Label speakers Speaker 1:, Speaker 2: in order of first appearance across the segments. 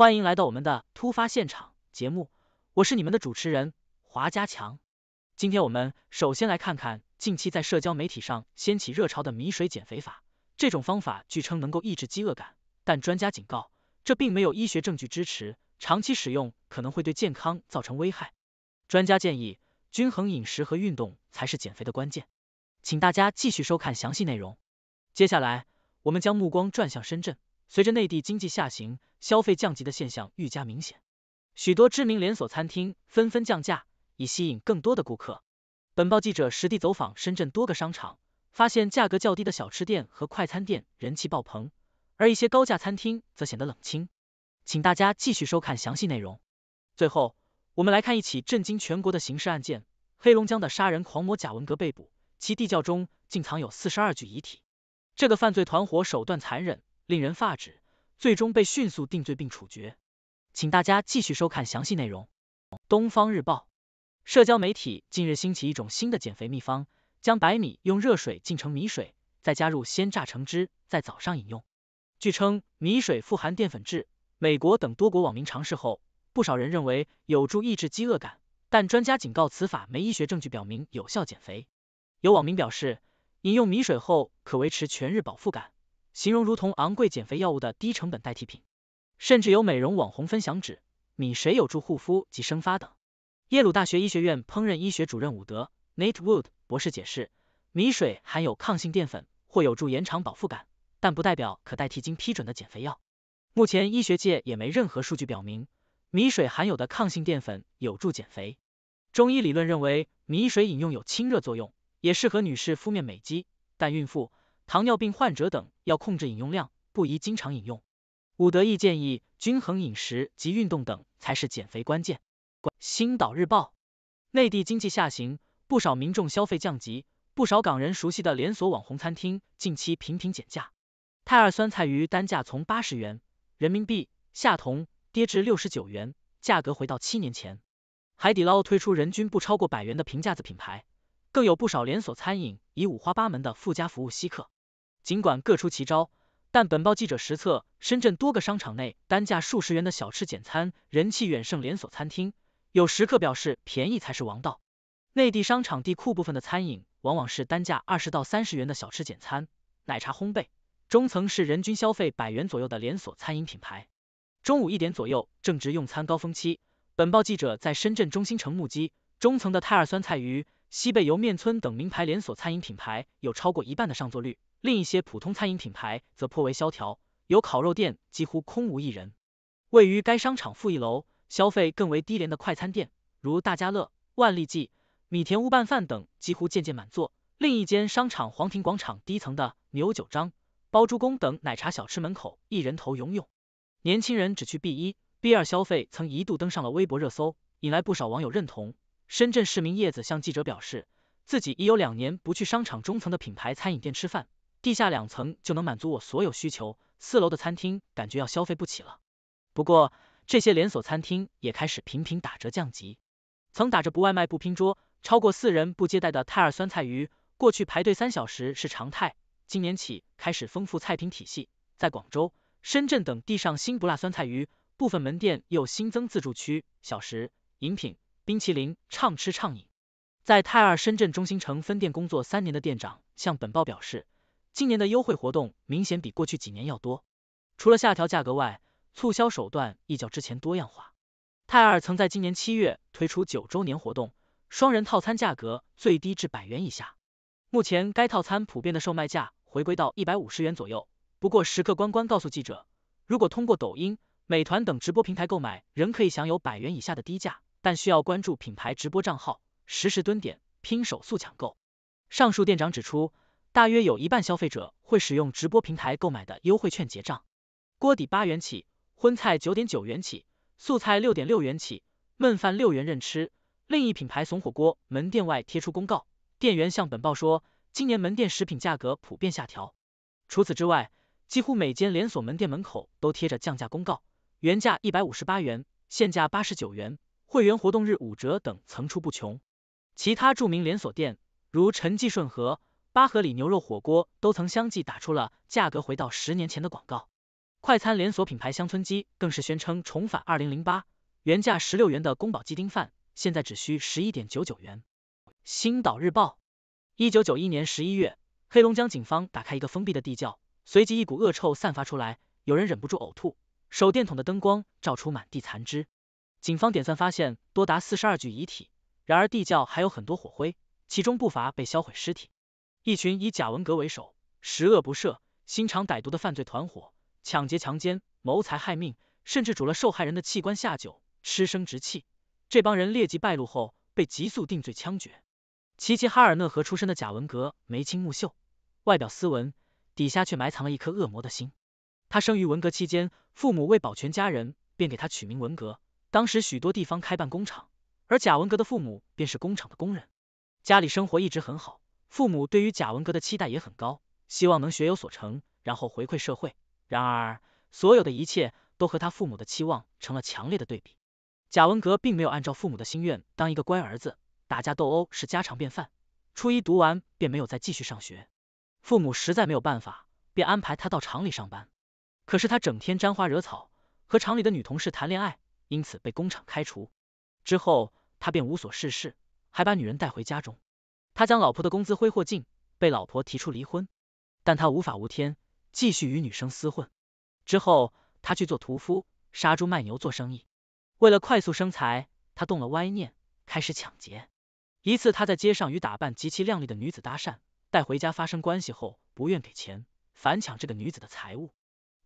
Speaker 1: 欢迎来到我们的突发现场节目，我是你们的主持人华家强。今天我们首先来看看近期在社交媒体上掀起热潮的米水减肥法。这种方法据称能够抑制饥饿感，但专家警告，这并没有医学证据支持，长期使用可能会对健康造成危害。专家建议，均衡饮食和运动才是减肥的关键。请大家继续收看详细内容。接下来，我们将目光转向深圳。随着内地经济下行，消费降级的现象愈加明显，许多知名连锁餐厅纷纷降价，以吸引更多的顾客。本报记者实地走访深圳多个商场，发现价格较低的小吃店和快餐店人气爆棚，而一些高价餐厅则显得冷清。请大家继续收看详细内容。最后，我们来看一起震惊全国的刑事案件：黑龙江的杀人狂魔贾文革被捕，其地窖中竟藏有四十二具遗体。这个犯罪团伙手段残忍。令人发指，最终被迅速定罪并处决。请大家继续收看详细内容。东方日报，社交媒体近日兴起一种新的减肥秘方，将白米用热水浸成米水，再加入鲜榨橙汁，在早上饮用。据称米水富含淀粉质，美国等多国网民尝试后，不少人认为有助抑制饥饿感，但专家警告此法没医学证据表明有效减肥。有网民表示，饮用米水后可维持全日饱腹感。形容如同昂贵减肥药物的低成本代替品，甚至有美容网红分享纸米水有助护肤及生发等。耶鲁大学医学院烹饪医学主任伍德 （Nate Wood） 博士解释，米水含有抗性淀粉，或有助延长饱腹感，但不代表可代替经批准的减肥药。目前医学界也没任何数据表明米水含有的抗性淀粉有助减肥。中医理论认为，米水饮用有清热作用，也适合女士敷面美肌，但孕妇。糖尿病患者等要控制饮用量，不宜经常饮用。伍德义建议，均衡饮食及运动等才是减肥关键。星岛日报，内地经济下行，不少民众消费降级，不少港人熟悉的连锁网红餐厅近期频频减价。泰二酸菜鱼单价从八十元人民币下同跌至六十九元，价格回到七年前。海底捞推出人均不超过百元的平价子品牌，更有不少连锁餐饮以五花八门的附加服务吸客。尽管各出奇招，但本报记者实测，深圳多个商场内单价数十元的小吃简餐，人气远胜连锁餐厅。有食客表示，便宜才是王道。内地商场地库部分的餐饮，往往是单价二十到三十元的小吃简餐、奶茶烘焙，中层是人均消费百元左右的连锁餐饮品牌。中午一点左右，正值用餐高峰期，本报记者在深圳中心城目击，中层的泰二酸菜鱼、西贝莜面村等名牌连锁餐饮品牌，有超过一半的上座率。另一些普通餐饮品牌则颇为萧条，有烤肉店几乎空无一人。位于该商场负一楼，消费更为低廉的快餐店，如大家乐、万利记、米田屋拌饭等，几乎渐渐满座。另一间商场皇庭广场低层的牛九章、包珠公等奶茶小吃门口，一人头涌涌。年轻人只去 B 一、B 二消费，曾一度登上了微博热搜，引来不少网友认同。深圳市民叶子向记者表示，自己已有两年不去商场中层的品牌餐饮店吃饭。地下两层就能满足我所有需求，四楼的餐厅感觉要消费不起了。不过这些连锁餐厅也开始频频打折降级，曾打着不外卖不拼桌、超过四人不接待的泰尔酸菜鱼，过去排队三小时是常态，今年起开始丰富菜品体系，在广州、深圳等地上新不辣酸菜鱼，部分门店又新增自助区、小食、饮品、冰淇淋畅吃畅饮。在泰尔深圳中心城分店工作三年的店长向本报表示。今年的优惠活动明显比过去几年要多，除了下调价格外，促销手段亦较之前多样化。泰尔曾在今年七月推出九周年活动，双人套餐价格最低至百元以下。目前该套餐普遍的售卖价回归到一百五十元左右。不过，食客关关告诉记者，如果通过抖音、美团等直播平台购买，仍可以享有百元以下的低价，但需要关注品牌直播账号，实时蹲点，拼手速抢购。上述店长指出。大约有一半消费者会使用直播平台购买的优惠券结账，锅底八元起，荤菜九点九元起，素菜六点六元起，焖饭六元任吃。另一品牌怂火锅门店外贴出公告，店员向本报说，今年门店食品价格普遍下调。除此之外，几乎每间连锁门店门口都贴着降价公告，原价一百五十八元，现价八十九元，会员活动日五折等层出不穷。其他著名连锁店如陈记顺和。八合里牛肉火锅都曾相继打出了“价格回到十年前”的广告，快餐连锁品牌乡村鸡更是宣称重返二零零八，原价十六元的宫保鸡丁饭现在只需十一点九九元。《星岛日报》一九九一年十一月，黑龙江警方打开一个封闭的地窖，随即一股恶臭散发出来，有人忍不住呕吐。手电筒的灯光照出满地残肢，警方点算发现多达四十二具遗体。然而地窖还有很多火灰，其中不乏被销毁尸体。一群以贾文革为首，十恶不赦、心肠歹毒的犯罪团伙，抢劫、强奸、谋财害命，甚至煮了受害人的器官下酒、吃生殖器。这帮人劣迹败露后，被急速定罪枪决。齐齐哈尔讷河出身的贾文革，眉清目秀，外表斯文，底下却埋藏了一颗恶魔的心。他生于文革期间，父母为保全家人，便给他取名文革。当时许多地方开办工厂，而贾文革的父母便是工厂的工人，家里生活一直很好。父母对于贾文革的期待也很高，希望能学有所成，然后回馈社会。然而，所有的一切都和他父母的期望成了强烈的对比。贾文革并没有按照父母的心愿当一个乖儿子，打架斗殴是家常便饭。初一读完便没有再继续上学，父母实在没有办法，便安排他到厂里上班。可是他整天沾花惹草，和厂里的女同事谈恋爱，因此被工厂开除。之后他便无所事事，还把女人带回家中。他将老婆的工资挥霍尽，被老婆提出离婚，但他无法无天，继续与女生厮混。之后，他去做屠夫，杀猪卖牛做生意。为了快速生财，他动了歪念，开始抢劫。一次，他在街上与打扮极其靓丽的女子搭讪，带回家发生关系后，不愿给钱，反抢这个女子的财物。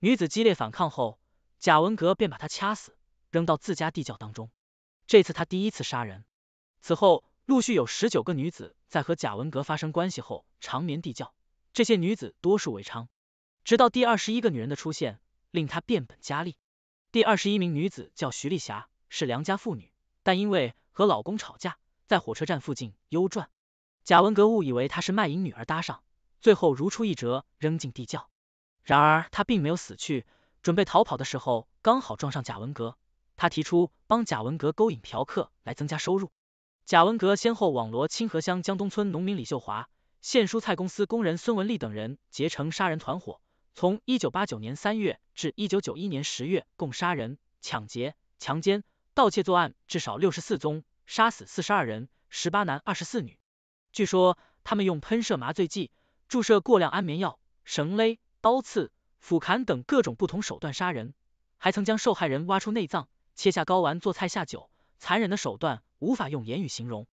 Speaker 1: 女子激烈反抗后，贾文革便把他掐死，扔到自家地窖当中。这次他第一次杀人，此后。陆续有十九个女子在和贾文革发生关系后长眠地窖，这些女子多数为娼。直到第二十一个女人的出现，令他变本加厉。第二十一名女子叫徐丽霞，是良家妇女，但因为和老公吵架，在火车站附近悠转。贾文革误以为她是卖淫女而搭上，最后如出一辙扔进地窖。然而她并没有死去，准备逃跑的时候刚好撞上贾文革，他提出帮贾文革勾引嫖客来增加收入。贾文革先后网罗清河乡江东村农民李秀华、县蔬菜公司工人孙文丽等人，结成杀人团伙。从一九八九年三月至一九九一年十月，共杀人、抢劫、强奸、盗窃作案至少六十四宗，杀死四十二人，十八男，二十四女。据说，他们用喷射麻醉剂、注射过量安眠药、绳勒、刀刺、斧砍等各种不同手段杀人，还曾将受害人挖出内脏、切下睾丸做菜下酒。残忍的手段无法用言语形容，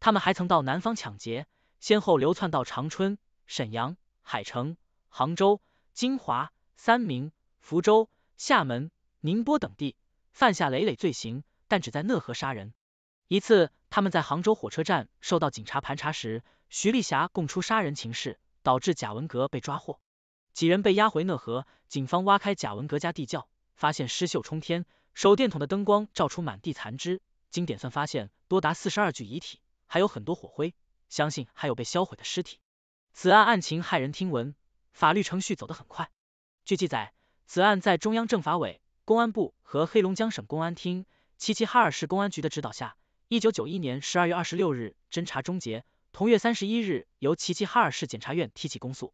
Speaker 1: 他们还曾到南方抢劫，先后流窜到长春、沈阳、海城、杭州、金华、三明、福州、厦门、宁波等地，犯下累累罪行。但只在讷河杀人一次，他们在杭州火车站受到警察盘查时，徐丽霞供出杀人情事，导致贾文革被抓获，几人被押回讷河，警方挖开贾文革家地窖，发现尸臭冲天。手电筒的灯光照出满地残肢，经点算发现多达四十二具遗体，还有很多火灰，相信还有被销毁的尸体。此案案情骇人听闻，法律程序走得很快。据记载，此案在中央政法委、公安部和黑龙江省公安厅、齐齐哈尔市公安局的指导下，一九九一年十二月二十六日侦查终结，同月三十一日由齐齐哈尔市检察院提起公诉，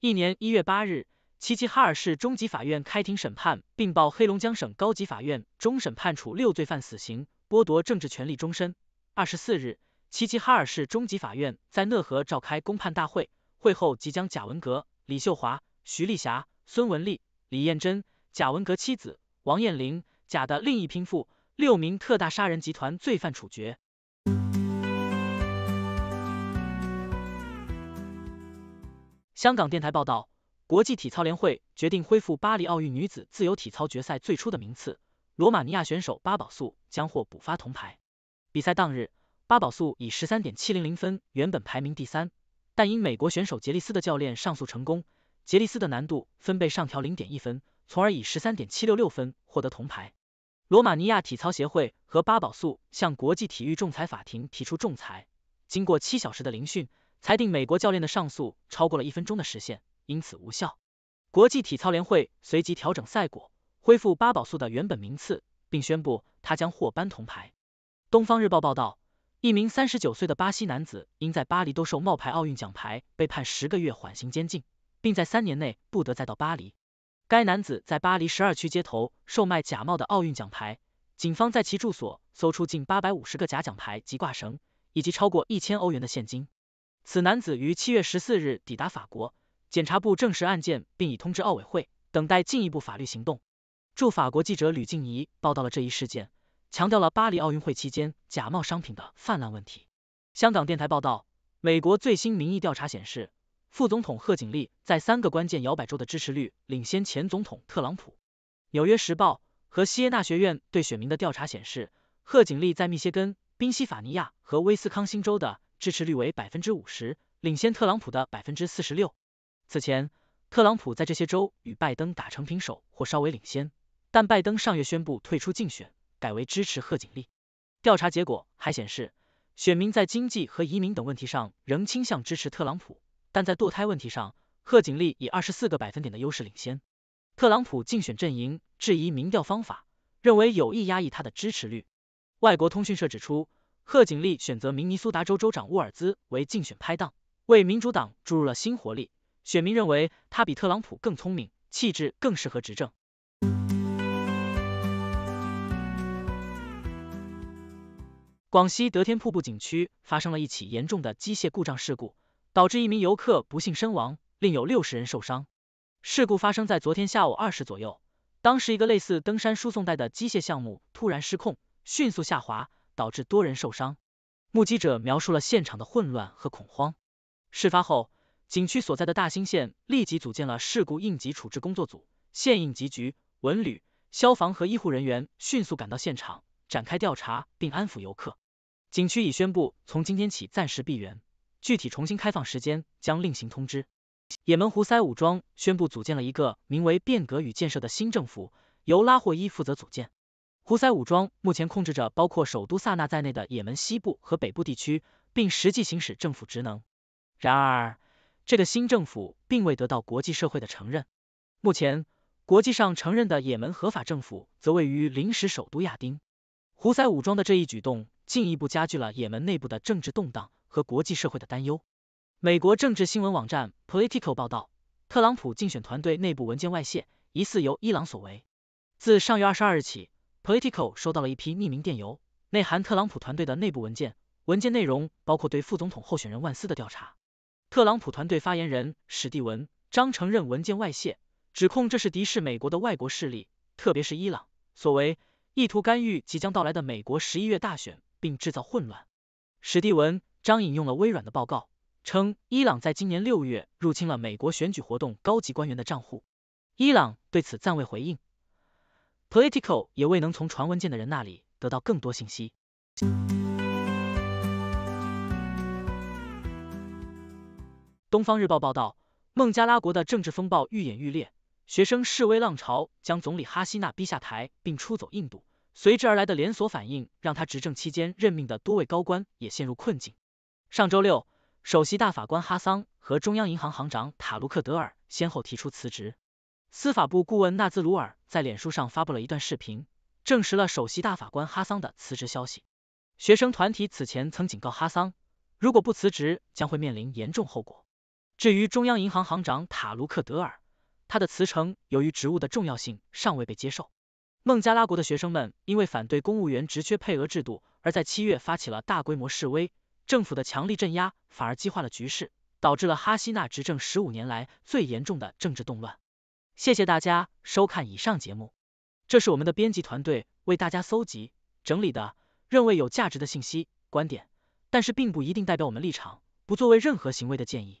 Speaker 1: 一年一月八日。齐齐哈尔市中级法院开庭审判，并报黑龙江省高级法院终审判处六罪犯死刑，剥夺政治权利终身。二十四日，齐齐哈尔市中级法院在讷河召开公判大会，会后即将贾文革、李秀华、徐丽霞、孙文丽、李艳珍、贾文革妻子王艳玲、贾的另一拼妇六名特大杀人集团罪犯处决。香港电台报道。国际体操联会决定恢复巴黎奥运女子自由体操决赛最初的名次，罗马尼亚选手巴宝素将获补发铜牌。比赛当日，巴宝素以十三点七零零分原本排名第三，但因美国选手杰利斯的教练上诉成功，杰利斯的难度分被上调零点一分，从而以十三点七六六分获得铜牌。罗马尼亚体操协会和巴宝素向国际体育仲裁法庭提出仲裁，经过七小时的聆讯，裁定美国教练的上诉超过了一分钟的时限。因此无效，国际体操联会随即调整赛果，恢复八宝素的原本名次，并宣布他将获颁铜牌。东方日报报道，一名三十九岁的巴西男子因在巴黎兜售冒牌奥运奖牌，被判十个月缓刑监禁，并在三年内不得再到巴黎。该男子在巴黎十二区街头售卖假冒的奥运奖牌，警方在其住所搜出近八百五十个假奖牌及挂绳，以及超过一千欧元的现金。此男子于七月十四日抵达法国。检察部证实案件，并已通知奥委会，等待进一步法律行动。驻法国记者吕静怡报道了这一事件，强调了巴黎奥运会期间假冒商品的泛滥问题。香港电台报道，美国最新民意调查显示，副总统贺锦丽在三个关键摇摆州的支持率领先前总统特朗普。纽约时报和西耶纳学院对选民的调查显示，贺锦丽在密歇根、宾夕法尼亚和威斯康星州的支持率为百分之五十，领先特朗普的百分之四十六。此前，特朗普在这些州与拜登打成平手或稍微领先，但拜登上月宣布退出竞选，改为支持贺锦丽。调查结果还显示，选民在经济和移民等问题上仍倾向支持特朗普，但在堕胎问题上，贺锦丽以二十四个百分点的优势领先。特朗普竞选阵营质疑民调方法，认为有意压抑他的支持率。外国通讯社指出，贺锦丽选择明尼苏达州州长沃尔兹为竞选拍档，为民主党注入了新活力。选民认为他比特朗普更聪明，气质更适合执政。广西德天瀑布景区发生了一起严重的机械故障事故，导致一名游客不幸身亡，另有六十人受伤。事故发生在昨天下午二时左右，当时一个类似登山输送带的机械项目突然失控，迅速下滑，导致多人受伤。目击者描述了现场的混乱和恐慌。事发后。景区所在的大兴县立即组建了事故应急处置工作组，县应急局、文旅、消防和医护人员迅速赶到现场，展开调查并安抚游客。景区已宣布从今天起暂时闭园，具体重新开放时间将另行通知。也门胡塞武装宣布组建了一个名为“变革与建设”的新政府，由拉霍伊负责组建。胡塞武装目前控制着包括首都萨那在内的也门西部和北部地区，并实际行使政府职能。然而，这个新政府并未得到国际社会的承认。目前，国际上承认的也门合法政府则位于临时首都亚丁。胡塞武装的这一举动进一步加剧了也门内部的政治动荡和国际社会的担忧。美国政治新闻网站 Politico 报道，特朗普竞选团队内部文件外泄，疑似由伊朗所为。自上月二十二日起，Politico 收到了一批匿名电邮，内含特朗普团队的内部文件，文件内容包括对副总统候选人万斯的调查。特朗普团队发言人史蒂文·张承认文件外泄，指控这是敌视美国的外国势力，特别是伊朗所为，意图干预即将到来的美国十一月大选，并制造混乱。史蒂文·张引用了微软的报告，称伊朗在今年六月入侵了美国选举活动高级官员的账户。伊朗对此暂未回应，Political 也未能从传文件的人那里得到更多信息。《东方日报》报道，孟加拉国的政治风暴愈演愈烈，学生示威浪潮将总理哈希娜逼下台并出走印度，随之而来的连锁反应让他执政期间任命的多位高官也陷入困境。上周六，首席大法官哈桑和中央银行行长塔卢克德尔先后提出辞职。司法部顾问纳兹鲁尔在脸书上发布了一段视频，证实了首席大法官哈桑的辞职消息。学生团体此前曾警告哈桑，如果不辞职，将会面临严重后果。至于中央银行行长塔卢克德尔，他的辞呈由于职务的重要性尚未被接受。孟加拉国的学生们因为反对公务员职缺配额制度，而在七月发起了大规模示威，政府的强力镇压反而激化了局势，导致了哈希纳执政十五年来最严重的政治动乱。谢谢大家收看以上节目，这是我们的编辑团队为大家搜集整理的认为有价值的信息观点，但是并不一定代表我们立场，不作为任何行为的建议。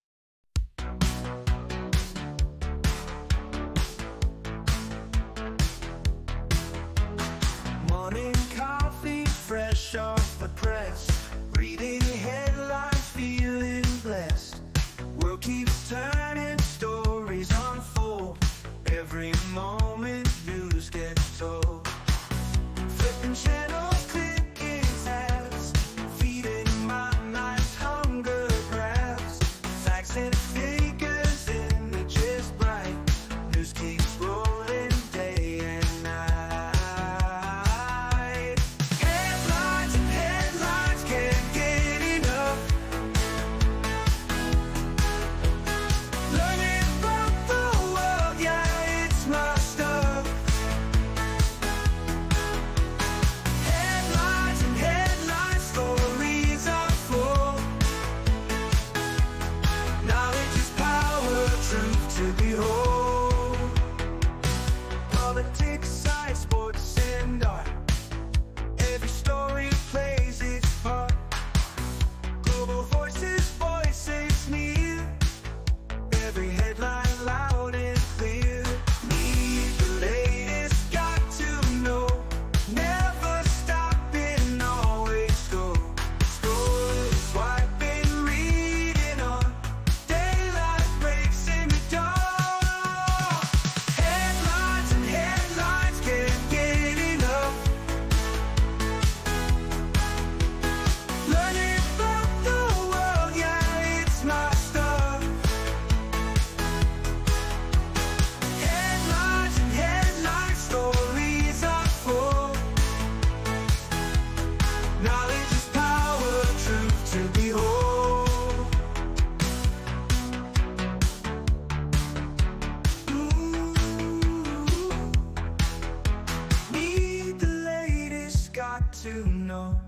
Speaker 2: to know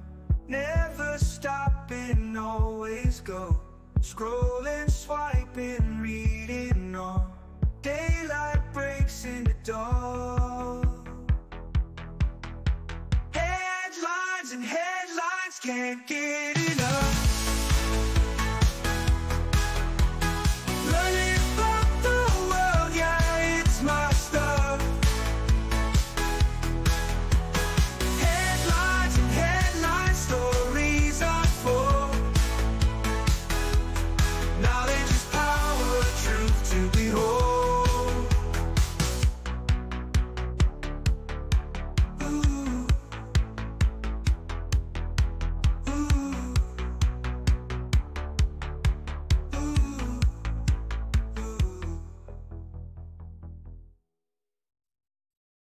Speaker 2: Never stopping, always go Scrolling, swiping, reading on. Daylight breaks in the door Headlines and headlines can't get it